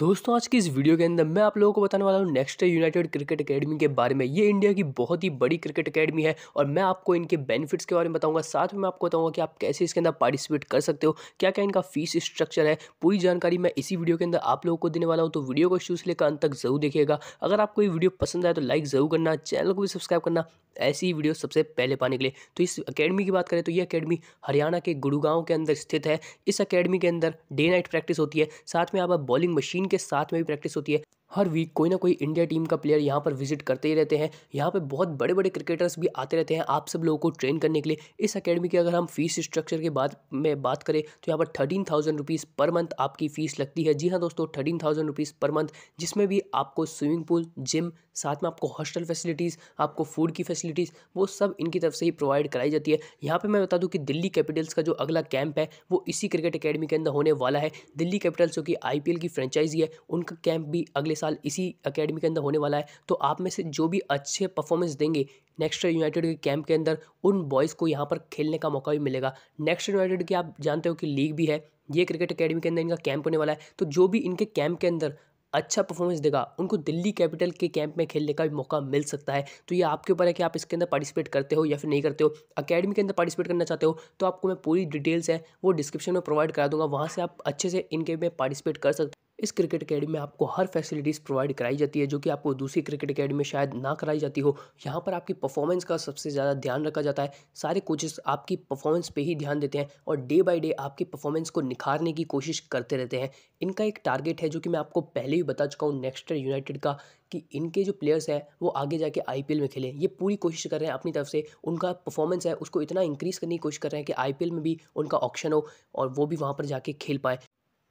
दोस्तों आज की इस वीडियो के अंदर मैं आप लोगों को बताने वाला हूँ नेक्स्ट यूनाइटेड क्रिकेट अकेडमी के बारे में ये इंडिया की बहुत ही बड़ी क्रिकेट अकेडमी है और मैं आपको इनके बेनिफिट्स के बारे में बताऊंगा साथ में मैं आपको बताऊंगा कि आप कैसे इसके अंदर पार्टिसिपेट कर सकते हो क्या क्या इनका फीस स्ट्रक्चर है पूरी जानकारी मैं इसी वीडियो के अंदर आप लोगों को देने वाला हूँ तो वीडियो को शुरू से लेकर अंत तक जरूर देखिएगा अगर आपको ये वीडियो पसंद आए तो लाइक जरूर करना चैनल को भी सब्सक्राइब करना ऐसी ही वीडियो सबसे पहले पाने के लिए तो इस अकेडमी की बात करें तो ये अकेडमी हरियाणा के गुड़गांव के अंदर स्थित है इस अकेडमी के अंदर डे नाइट प्रैक्टिस होती है साथ में आप बॉलिंग मशीन उनके साथ में भी प्रैक्टिस होती है हर वीक कोई ना कोई इंडिया टीम का प्लेयर यहाँ पर विजिट करते ही रहते हैं यहाँ पर बहुत बड़े बड़े क्रिकेटर्स भी आते रहते हैं आप सब लोगों को ट्रेन करने के लिए इस अकेडमी की अगर हम फीस स्ट्रक्चर के बाद में बात करें तो यहाँ पर thirteen thousand rupees per month आपकी फ़ीस लगती है जी हाँ दोस्तों thirteen thousand rupees per month जिसमें भी आपको स्विमिंग पूल जिम साथ में आपको हॉस्टल फैसिलिटीज़ आपको फूड की फैसिलिटीज़ वो सब इनकी तरफ से ही प्रोवाइड कराई जाती है यहाँ पर मैं बता दूँ कि दिल्ली कैपिटल्स का जो अगला कैंप है वो इसी क्रिकेट अकेडमी के अंदर होने वाला है दिल्ली कैपिटल्स जो कि आई की फ्रेंचाइजी है उनका कैंप भी अगले साल इसी अकेडमी के अंदर होने वाला है तो आप में से जो भी अच्छे परफॉर्मेंस देंगे नेक्स्ट यूनाइटेड के कैंप के अंदर उन बॉयज़ को यहाँ पर खेलने का मौका भी मिलेगा नेक्स्ट यूनाइटेड की आप जानते हो कि लीग भी है ये क्रिकेट अकेडमी के अंदर इनका कैंप होने वाला है तो जो भी इनके कैंप के अंदर अच्छा परफॉर्मेंस देगा उनको दिल्ली कैपिटल के कैंप में खेलने का भी मौका मिल सकता है तो ये आपके ऊपर है कि आप इसके अंदर पार्टिसिपेट करते हो या फिर नहीं करते हो अकेडमी के अंदर पार्टिसिपेट करना चाहते हो तो आपको मैं पूरी डिटेल्स है वो डिस्क्रिप्शन में प्रोवाइड करा दूंगा वहाँ से आप अच्छे से इनके में पार्टिसिपेट कर सकते इस क्रिकेट अकेडमी में आपको हर फैसिलिटीज़ प्रोवाइड कराई जाती है जो कि आपको दूसरी क्रिकेट अकेडमी में शायद ना कराई जाती हो यहाँ पर आपकी परफॉर्मेंस का सबसे ज़्यादा ध्यान रखा जाता है सारे कोचेस आपकी परफॉर्मेंस पे ही ध्यान देते हैं और डे बाय डे आपकी परफॉर्मेंस को निखारने की कोशिश करते रहते हैं इनका एक टारगेट है जो कि मैं आपको पहले ही बता चुका हूँ नेक्स्ट यूनाइटेड का कि इनके जो प्लेयर्स हैं वो आगे जाके आई में खेलें ये पूरी कोशिश कर रहे हैं अपनी तरफ से उनका परफॉर्मेंस है उसको इतना इंक्रीज़ करने की कोशिश कर रहे हैं कि आई में भी उनका ऑप्शन हो और वो भी वहाँ पर जाके खेल पाएँ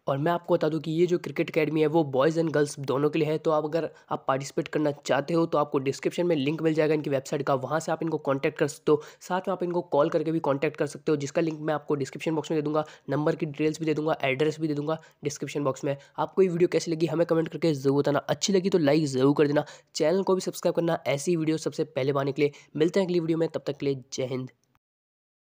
और मैं आपको बता दूं कि ये जो क्रिकेट अकेडमी है वो बॉयज़ एंड गर्ल्स दोनों के लिए है तो आप अगर आप पार्टिसिपेट करना चाहते हो तो आपको डिस्क्रिप्शन में लिंक मिल जाएगा इनकी वेबसाइट का वहाँ से आप इनको कॉन्टैक्ट कर सकते हो साथ में आप इनको कॉल करके भी कॉन्टैक्ट कर सकते हो जिसका लिंक मैं आपको डिस्क्रिप्शन बॉक्स में दे दूँगा नंबर की डिटेल्स भी दे दूँगा एड्रेस भी दे दूँगा डिस्क्रिप्शन बॉक्स में आपको ये वीडियो कैसी लगी हमें कमेंट करके जरूर बताना अच्छी लगी तो लाइक ज़रूर कर देना चैनल को भी सब्सक्राइब करना ऐसी वीडियो सबसे पहले पाने के लिए मिलते हैं अगली वीडियो में तब तक के लिए जय हिंद